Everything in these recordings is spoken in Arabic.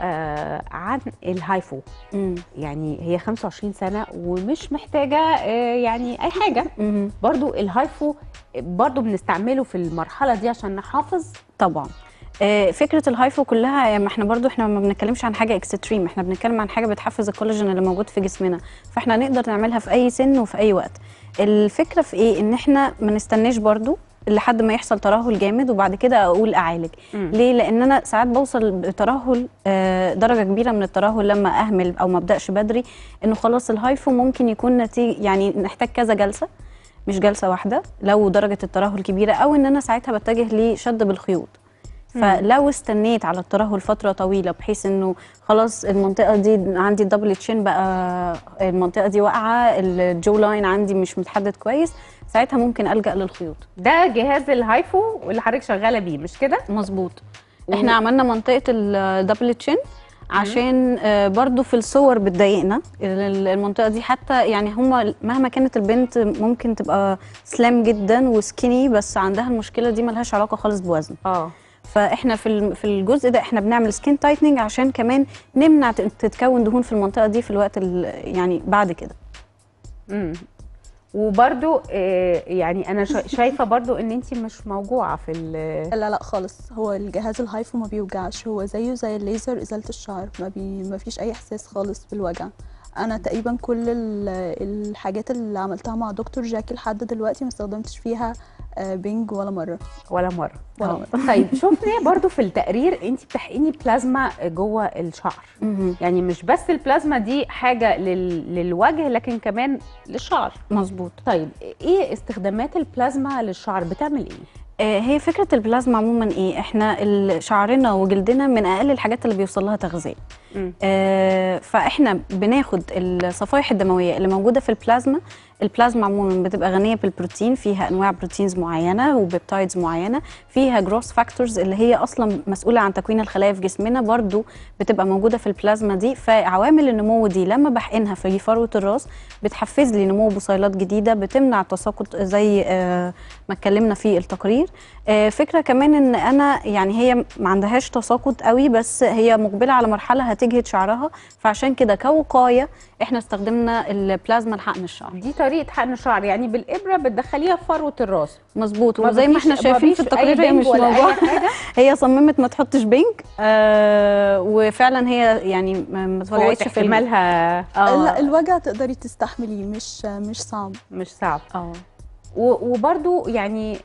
آه، عن الهايفو مم. يعني هي 25 سنه ومش محتاجه آه، يعني اي حاجه مم. برضو الهايفو برضو بنستعمله في المرحله دي عشان نحافظ طبعا آه، فكره الهايفو كلها يعني احنا برضو احنا ما بنتكلمش عن حاجه اكستريم احنا بنتكلم عن حاجه بتحفز الكولاجين اللي موجود في جسمنا فاحنا نقدر نعملها في اي سن وفي اي وقت الفكره في ايه ان احنا ما نستناش برضو لحد ما يحصل ترهل جامد وبعد كده اقول اعالج مم. ليه لان انا ساعات بوصل بترهل آه، درجه كبيره من الترهل لما اهمل او ما ابداش بدري انه خلاص الهايفو ممكن يكون نتيجه يعني نحتاج كذا جلسه مش جلسه واحده لو درجه الترهل كبيره او ان انا ساعتها بتجه لشد بالخيوط فلو استنيت على الترهل فتره طويله بحيث انه خلاص المنطقه دي عندي الدبل تشين بقى المنطقه دي واقعه الجو لاين عندي مش متحدد كويس ساعتها ممكن الجا للخيوط ده جهاز الهايفو اللي حضرتك شغاله بيه مش كده مظبوط احنا عملنا منطقه الدبل تشين عشان آه، برضو في الصور بتضايقنا المنطقه دي حتى يعني هما مهما كانت البنت ممكن تبقى سلام جدا وسكيني بس عندها المشكله دي ملهاش علاقه خالص بوزن اه فاحنا في في الجزء ده احنا بنعمل سكين تايتنينج عشان كمان نمنع تتكون دهون في المنطقه دي في الوقت يعني بعد كده امم وبرده آه، يعني انا شايفه برده ان انت مش موجوعه في لا لا خالص هو الجهاز الهايفو ما بيوجعش هو زيه زي الليزر ازاله الشعر ما, بي ما فيش اي احساس خالص بالوجع انا تقريبا كل الحاجات اللي عملتها مع دكتور جاكي لحد دلوقتي ما استخدمتش فيها آه، بنج ولا مره ولا مره ولا اه. مره طيب شفنا إيه برضو في التقرير انت بتحقني بلازما جوه الشعر يعني مش بس البلازما دي حاجه لل... للوجه لكن كمان للشعر مظبوط طيب ايه استخدامات البلازما للشعر بتعمل ايه آه، هي فكره البلازما عموما ايه احنا شعرنا وجلدنا من اقل الحاجات اللي بيوصل لها تغذيه آه فاحنا بناخد الصفائح الدمويه اللي موجوده في البلازما البلازما عموما بتبقى غنيه بالبروتين فيها انواع بروتينز معينه وبيبتايدز معينه فيها جروس فاكتورز اللي هي اصلا مسؤوله عن تكوين الخلايا في جسمنا برضو بتبقى موجوده في البلازما دي فعوامل النمو دي لما بحقنها في فروه الراس بتحفز لي نمو بصيلات جديده بتمنع التساقط زي آه، ما اتكلمنا في التقرير آه، فكره كمان ان انا يعني هي ما عندهاش تساقط قوي بس هي مقبله على مرحله هت تجهد شعرها فعشان كده كوقايه احنا استخدمنا البلازما لحقن الشعر دي طريقه حقن الشعر يعني بالابره بتدخليها في فروه الراس مظبوط وزي ما احنا شايفين في التقرير هي مش موضوع هي صممت ما تحطش بينك آه وفعلا هي يعني ما توجعتش في مالها آه. لا الوجع تقدري تستحمليه مش مش صعب مش صعب اه وبرده يعني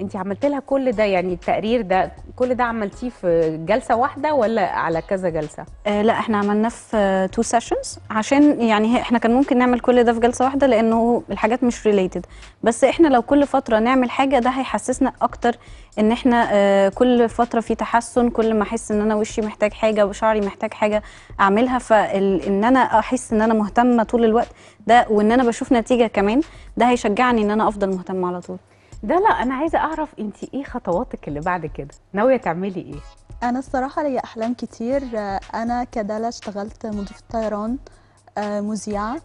انت عملت لها كل ده يعني التقرير ده كل ده عملتيه في جلسه واحده ولا على كذا جلسه آه لا احنا عملناه في تو آه، سيشنز عشان يعني احنا كان ممكن نعمل كل ده في جلسه واحده لانه الحاجات مش ريليتد بس احنا لو كل فتره نعمل حاجه ده هيحسسنا اكتر ان احنا آه كل فتره في تحسن كل ما احس ان انا وشي محتاج حاجه وشعري محتاج حاجه اعملها فان انا احس ان انا مهتمه طول الوقت ده وان انا بشوف نتيجه كمان ده هيشجعني ان انا افضل مهتمه على طول ده لا انا عايزه اعرف انت ايه خطواتك اللي بعد كده ناويه تعملي ايه انا الصراحه ليا احلام كتير انا كدالا اشتغلت مضيفه طيران آه، مذيعه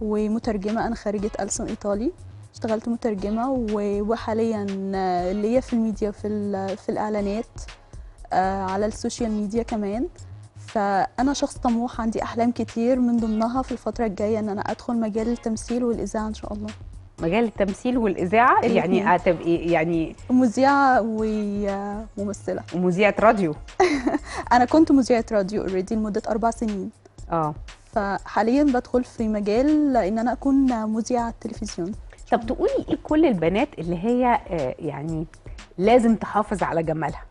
ومترجمه انا خريجه ألسن ايطالي اشتغلت مترجمه وحاليا آه، ليا في الميديا في في الاعلانات آه، على السوشيال ميديا كمان فانا شخص طموح عندي احلام كتير من ضمنها في الفتره الجايه ان انا ادخل مجال التمثيل والاذاعه ان شاء الله مجال التمثيل والاذاعه إيه. يعني هتبقي إيه، يعني مذيعه وممثله ومذيعه راديو انا كنت مذيعه راديو اوريدي لمده اربع سنين اه فحاليا بدخل في مجال ان انا اكون مذيعه تلفزيون طب تقولي ايه كل البنات اللي هي آه، يعني لازم تحافظ على جمالها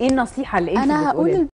ايه النصيحه اللي انت انا هقول